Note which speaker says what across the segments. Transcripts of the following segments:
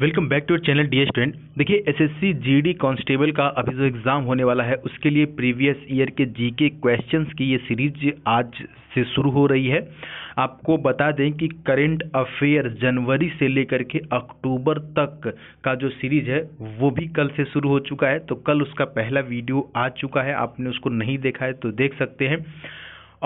Speaker 1: welcome back to your channel the student देखिए SSC GD constable का अभी जो एग्ज़ाम होने वाला है उसके लिए प्रीवियस ईयर के जीके क्वेश्चंस की ये सीरीज आज से शुरू हो रही है आपको बता दें कि करेंट अफेयर जनवरी से लेकर के अक्टूबर तक का जो सीरीज है वो भी कल से शुरू हो चुका है तो कल उसका पहला वीडियो आ चुका है आपने उसको नहीं देखा है तो देख सकते हैं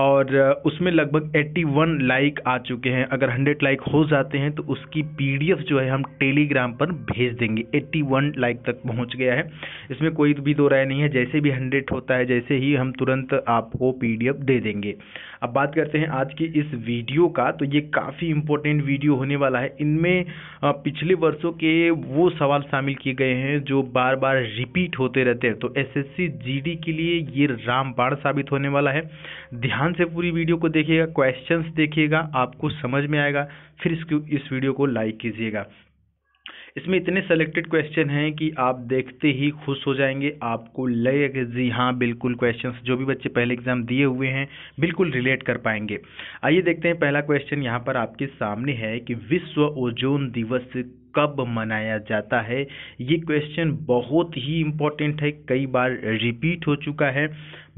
Speaker 1: और उसमें लगभग 81 लाइक आ चुके हैं अगर 100 लाइक हो जाते हैं तो उसकी पीडीएफ जो है हम टेलीग्राम पर भेज देंगे 81 लाइक तक पहुंच गया है इसमें कोई भी दो राय नहीं है जैसे भी 100 होता है जैसे ही हम तुरंत आपको पीडीएफ दे देंगे अब बात करते हैं आज की इस वीडियो का तो ये काफ़ी इंपॉर्टेंट वीडियो होने वाला है इनमें पिछले वर्षों के वो सवाल शामिल किए गए हैं जो बार बार रिपीट होते रहते हैं तो एस एस के लिए ये रामबाण साबित होने वाला है ध्यान ध्यान से पूरी वीडियो को देखिएगा क्वेश्चंस देखिएगा आपको समझ में आएगा फिर इसको इस वीडियो को लाइक कीजिएगा इसमें इतने सेलेक्टेड क्वेश्चन हैं कि आप देखते ही खुश हो जाएंगे आपको लगेगा जी हाँ बिल्कुल क्वेश्चंस जो भी बच्चे पहले एग्जाम दिए हुए हैं बिल्कुल रिलेट कर पाएंगे आइए देखते हैं पहला क्वेश्चन यहाँ पर आपके सामने है कि विश्व ओजोन दिवस कब मनाया जाता है ये क्वेश्चन बहुत ही इम्पोर्टेंट है कई बार रिपीट हो चुका है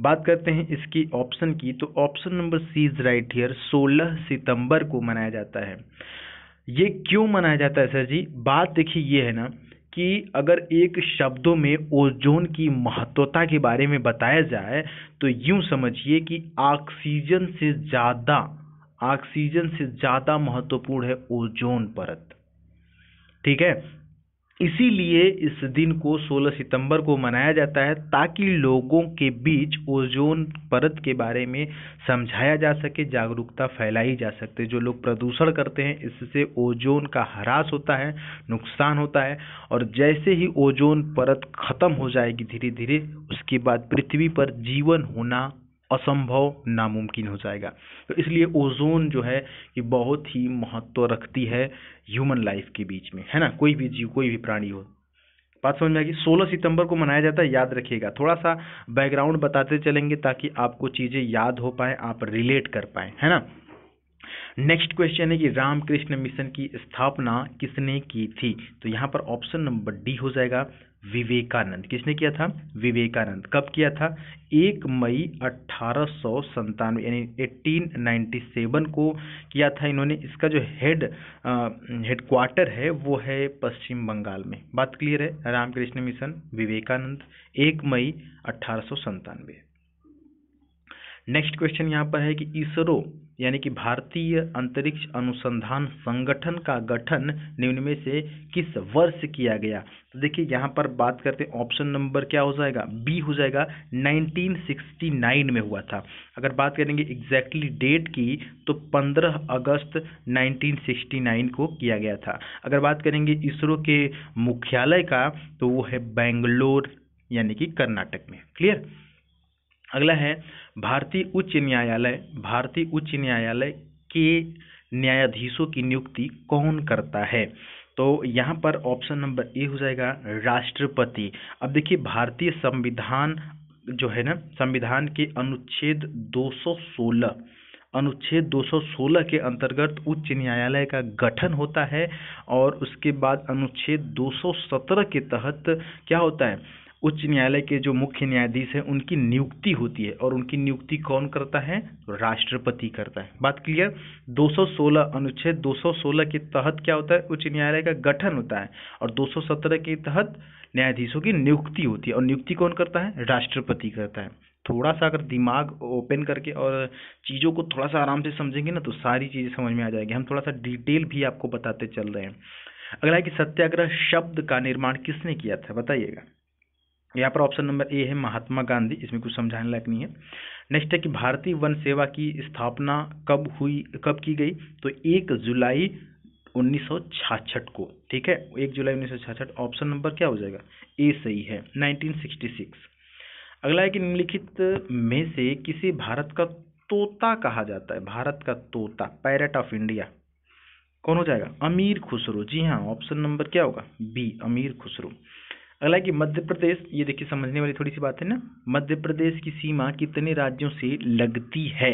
Speaker 1: बात करते हैं इसकी ऑप्शन की तो option number C is right here 16 सितंबर को मनाया जाता है ये क्यों मनाया जाता है सर जी बात देखिए ये है ना कि अगर एक शब्दों में ओजोन की महत्वता के बारे में बताया जाए तो यूं समझिए कि ऑक्सीजन से ज़्यादा ऑक्सीजन से ज़्यादा महत्वपूर्ण है ओजोन परत ठीक है इसीलिए इस दिन को 16 सितंबर को मनाया जाता है ताकि लोगों के बीच ओजोन परत के बारे में समझाया जा सके जागरूकता फैलाई जा सकते जो लोग प्रदूषण करते हैं इससे ओजोन का ह्रास होता है नुकसान होता है और जैसे ही ओजोन परत खत्म हो जाएगी धीरे धीरे उसके बाद पृथ्वी पर जीवन होना असंभव नामुमकिन हो जाएगा तो इसलिए ओजोन जो है ये बहुत ही महत्व रखती है ह्यूमन लाइफ के बीच में है ना कोई भी जीव कोई भी प्राणी हो बात समझ में आएगी सोलह सितंबर को मनाया जाता है याद रखिएगा थोड़ा सा बैकग्राउंड बताते चलेंगे ताकि आपको चीज़ें याद हो पाए आप रिलेट कर पाए है ना नेक्स्ट क्वेश्चन है कि रामकृष्ण मिशन की स्थापना किसने की थी तो यहाँ पर ऑप्शन नंबर डी हो जाएगा विवेकानंद किसने किया था विवेकानंद कब किया था एक मई अट्ठारह सौ संतानवे यानी एट्टीन नाइन्टी सेवन को किया था इन्होंने इसका जो हेड हेडक्वार्टर है वो है पश्चिम बंगाल में बात क्लियर है रामकृष्ण मिशन विवेकानंद एक मई अट्ठारह सौ संतानवे नेक्स्ट क्वेश्चन यहाँ पर है कि इसरो यानी कि भारतीय अंतरिक्ष अनुसंधान संगठन का गठन निम्न में से किस वर्ष किया गया तो देखिए यहाँ पर बात करते हैं ऑप्शन नंबर क्या हो जाएगा बी हो जाएगा 1969 में हुआ था अगर बात करेंगे एग्जैक्टली डेट की तो 15 अगस्त 1969 को किया गया था अगर बात करेंगे इसरो के मुख्यालय का तो वो है बेंगलोर यानी कि कर्नाटक में क्लियर अगला है भारतीय उच्च न्यायालय भारतीय उच्च न्यायालय के न्यायाधीशों की नियुक्ति कौन करता है तो यहाँ पर ऑप्शन नंबर ए हो जाएगा राष्ट्रपति अब देखिए भारतीय संविधान जो है ना संविधान के अनुच्छेद 216 अनुच्छेद 216 के अंतर्गत उच्च न्यायालय का गठन होता है और उसके बाद अनुच्छेद 217 के तहत क्या होता है उच्च न्यायालय के जो मुख्य न्यायाधीश हैं उनकी नियुक्ति होती है और उनकी नियुक्ति कौन करता है राष्ट्रपति करता है बात क्लियर 216 अनुच्छेद 216 के तहत क्या होता है उच्च न्यायालय का गठन होता है और 217 के तहत न्यायाधीशों की नियुक्ति होती है और नियुक्ति कौन करता है राष्ट्रपति करता है थोड़ा सा अगर दिमाग ओपन करके और चीज़ों को थोड़ा सा आराम से समझेंगे ना तो सारी चीज़ें समझ में आ जाएगी हम थोड़ा सा डिटेल भी आपको बताते चल रहे हैं अगला है कि सत्याग्रह शब्द का निर्माण किसने किया था बताइएगा यहाँ पर ऑप्शन नंबर ए है महात्मा गांधी इसमें कुछ समझाने लायक नहीं है नेक्स्ट है कि भारतीय वन सेवा की स्थापना कब हुई कब की गई तो एक जुलाई 1966 को ठीक है एक जुलाई 1966 ऑप्शन नंबर क्या हो जाएगा ए सही है 1966 अगला है कि निम्नलिखित में से किसे भारत का तोता कहा जाता है भारत का तोता पैरट ऑफ इंडिया कौन हो जाएगा अमीर खुसरो जी हाँ ऑप्शन नंबर क्या होगा बी अमीर खुसरो अगला कि मध्य प्रदेश ये देखिए समझने वाली थोड़ी सी बात है ना मध्य प्रदेश की सीमा कितने राज्यों से लगती है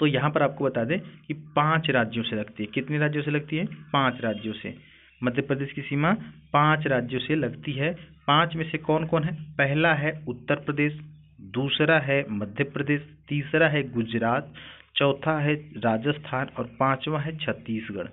Speaker 1: तो यहाँ पर आपको बता दें कि पांच राज्यों से लगती है कितने राज्यों से लगती है पांच राज्यों से मध्य प्रदेश की सीमा पांच राज्यों से लगती है पांच में से कौन कौन है पहला है उत्तर प्रदेश दूसरा है मध्य प्रदेश तीसरा है गुजरात चौथा है राजस्थान और पांचवा है छत्तीसगढ़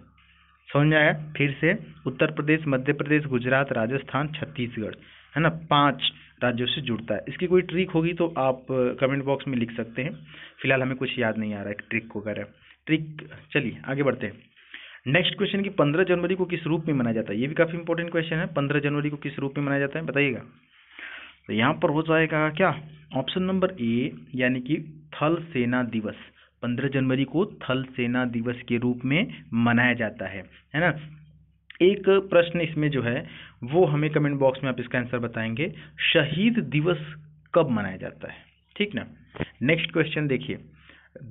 Speaker 1: समझ आया फिर से उत्तर प्रदेश मध्य प्रदेश गुजरात राजस्थान छत्तीसगढ़ है ना पांच राज्यों से जुड़ता है इसकी कोई ट्रिक होगी तो आप कमेंट बॉक्स में लिख सकते हैं फिलहाल हमें कुछ याद नहीं आ रहा है ट्रिक को वगैरह ट्रिक चलिए आगे बढ़ते हैं नेक्स्ट क्वेश्चन की पंद्रह जनवरी को किस रूप में मनाया जाता है ये भी काफ़ी इंपॉर्टेंट क्वेश्चन है पंद्रह जनवरी को किस रूप में मनाया जाता है बताइएगा तो यहाँ पर हो जाएगा क्या ऑप्शन नंबर ए यानी कि थल सेना दिवस पंद्रह जनवरी को थल सेना दिवस के रूप में मनाया जाता है है ना एक प्रश्न इसमें जो है वो हमें कमेंट बॉक्स में आप इसका आंसर बताएंगे शहीद दिवस कब मनाया जाता है ठीक ना नेक्स्ट क्वेश्चन देखिए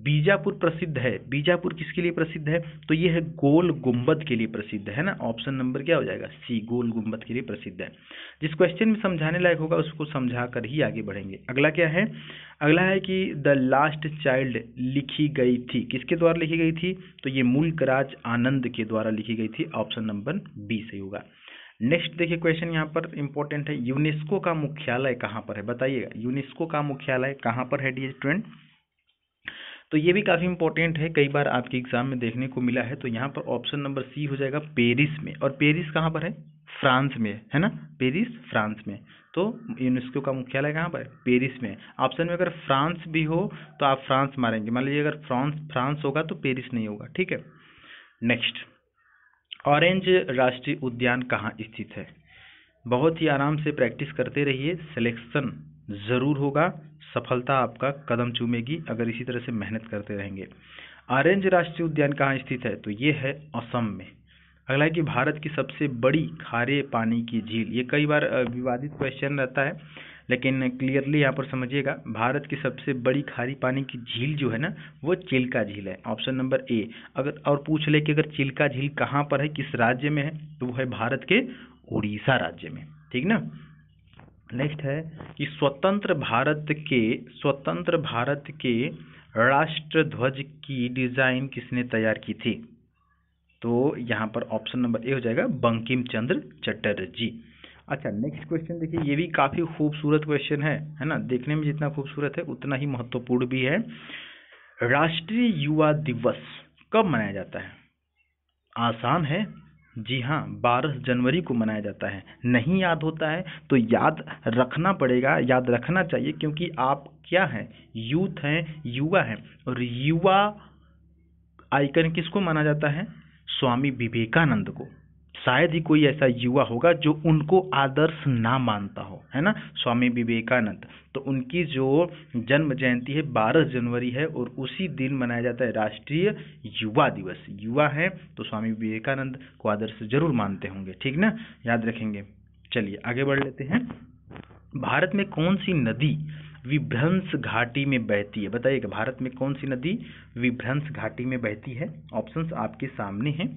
Speaker 1: बीजापुर प्रसिद्ध है बीजापुर किसके लिए प्रसिद्ध है तो यह है गोल गुंबद के लिए प्रसिद्ध है ना ऑप्शन नंबर क्या हो जाएगा सी गोल गुंबद के लिए प्रसिद्ध है जिस क्वेश्चन में समझाने लायक होगा उसको समझा कर ही आगे बढ़ेंगे अगला क्या है अगला है कि द लास्ट चाइल्ड लिखी गई थी किसके द्वारा लिखी गई थी तो ये मुल्कराज आनंद के द्वारा लिखी गई थी ऑप्शन नंबर बी सही होगा नेक्स्ट देखिए क्वेश्चन यहाँ पर इंपॉर्टेंट है यूनेस्को का मुख्यालय कहाँ पर है बताइएगा यूनेस्को का मुख्यालय कहाँ पर है डी स्टूडेंट तो ये भी काफ़ी इंपॉर्टेंट है कई बार आपके एग्जाम में देखने को मिला है तो यहाँ पर ऑप्शन नंबर सी हो जाएगा पेरिस में और पेरिस कहाँ पर है फ्रांस में है ना पेरिस फ्रांस में तो यूनेस्को का मुख्यालय कहाँ पर पेरिस में ऑप्शन में अगर फ्रांस भी हो तो आप फ्रांस मारेंगे मान लीजिए अगर फ्रांस फ्रांस होगा तो पेरिस नहीं होगा ठीक है नेक्स्ट ऑरेंज राष्ट्रीय उद्यान कहाँ स्थित है बहुत ही आराम से प्रैक्टिस करते रहिए सिलेक्शन ज़रूर होगा सफलता आपका कदम चूमेगी अगर इसी तरह से मेहनत करते रहेंगे ऑरेंज राष्ट्रीय उद्यान कहाँ स्थित है तो ये है असम में अगला है कि भारत की सबसे बड़ी खारे पानी की झील ये कई बार विवादित क्वेश्चन रहता है लेकिन क्लियरली यहाँ पर समझिएगा भारत की सबसे बड़ी खारी पानी की झील जो है ना वो चिल्का झील है ऑप्शन नंबर ए अगर और पूछ ले कि अगर चिल्का झील कहाँ पर है किस राज्य में है तो वो है भारत के उड़ीसा राज्य में ठीक ना नेक्स्ट है कि स्वतंत्र भारत के स्वतंत्र भारत के राष्ट्र ध्वज की डिज़ाइन किसने तैयार की थी तो यहाँ पर ऑप्शन नंबर ए हो जाएगा बंकिम चंद्र चटर्जी अच्छा नेक्स्ट क्वेश्चन देखिए ये भी काफ़ी खूबसूरत क्वेश्चन है है ना देखने में जितना खूबसूरत है उतना ही महत्वपूर्ण भी है राष्ट्रीय युवा दिवस कब मनाया जाता है आसान है जी हाँ बारह जनवरी को मनाया जाता है नहीं याद होता है तो याद रखना पड़ेगा याद रखना चाहिए क्योंकि आप क्या हैं यूथ हैं युवा हैं और युवा आइकन किसको माना जाता है स्वामी विवेकानंद को शायद ही कोई ऐसा युवा होगा जो उनको आदर्श ना मानता हो है ना स्वामी विवेकानंद तो उनकी जो जन्म जयंती है 12 जनवरी है और उसी दिन मनाया जाता है राष्ट्रीय युवा दिवस युवा है तो स्वामी विवेकानंद को आदर्श जरूर मानते होंगे ठीक ना याद रखेंगे चलिए आगे बढ़ लेते हैं भारत में कौन सी नदी विभ्रंश घाटी में बहती है बताइएगा भारत में कौन सी नदी विभ्रंश घाटी में बहती है ऑप्शंस आपके सामने हैं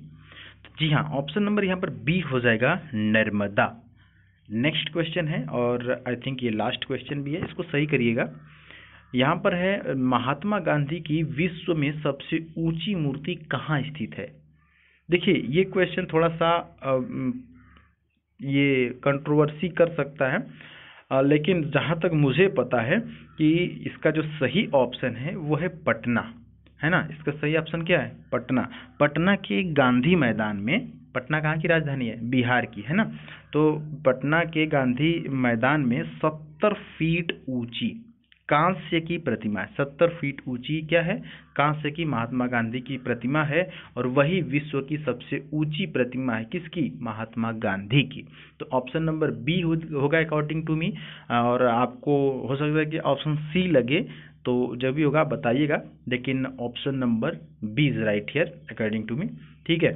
Speaker 1: जी हाँ ऑप्शन नंबर यहाँ पर बी हो जाएगा नर्मदा नेक्स्ट क्वेश्चन है और आई थिंक ये लास्ट क्वेश्चन भी है इसको सही करिएगा यहाँ पर है महात्मा गांधी की विश्व में सबसे ऊंची मूर्ति कहाँ स्थित है देखिए ये क्वेश्चन थोड़ा सा ये कंट्रोवर्सी कर सकता है लेकिन जहाँ तक मुझे पता है कि इसका जो सही ऑप्शन है वो है पटना है ना इसका सही ऑप्शन क्या है पटना पटना के गांधी मैदान में पटना कहाँ की राजधानी है बिहार की है ना तो पटना के गांधी मैदान में सत्तर फीट ऊंची कांस्य की प्रतिमा है सत्तर फीट ऊंची क्या है कांस्य की महात्मा गांधी की प्रतिमा है और वही विश्व की सबसे ऊंची प्रतिमा है किसकी महात्मा गांधी की तो ऑप्शन नंबर बी होगा अकॉर्डिंग टू मी और आपको हो सकता है कि ऑप्शन सी लगे तो जब भी होगा बताइएगा लेकिन option number B is right here according to me ठीक है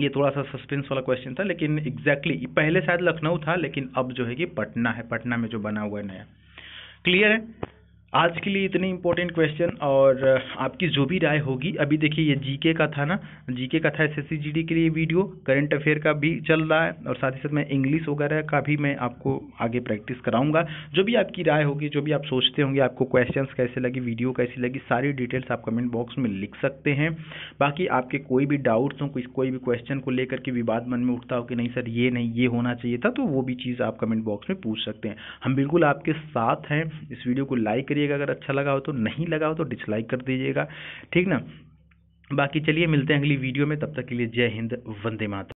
Speaker 1: ये थोड़ा सा सस्पेंस वाला क्वेश्चन था लेकिन एग्जैक्टली exactly, पहले शायद लखनऊ था लेकिन अब जो है कि पटना है पटना में जो बना हुआ है नया क्लियर है आज के लिए इतने इंपॉर्टेंट क्वेश्चन और आपकी जो भी राय होगी अभी देखिए ये जीके का था ना जीके का था जीडी के लिए वीडियो करंट अफेयर का भी चल रहा है और साथ ही साथ मैं इंग्लिश वगैरह का भी मैं आपको आगे प्रैक्टिस कराऊंगा जो भी आपकी राय होगी जो भी आप सोचते होंगे आपको क्वेश्चन कैसे लगी वीडियो कैसी लगी सारी डिटेल्स आप कमेंट बॉक्स में लिख सकते हैं बाकी आपके कोई भी डाउट्स हों कोई भी क्वेश्चन को लेकर के विवाद मन में उठता हो कि नहीं सर ये नहीं ये होना चाहिए था तो वो भी चीज़ आप कमेंट बॉक्स में पूछ सकते हैं हम बिल्कुल आपके साथ हैं इस वीडियो को लाइक करिए दीजिएगा अगर अच्छा लगा हो तो नहीं लगा हो तो डिसलाइक कर दीजिएगा ठीक ना बाकी चलिए मिलते हैं अगली वीडियो में तब तक के लिए जय हिंद वंदे माता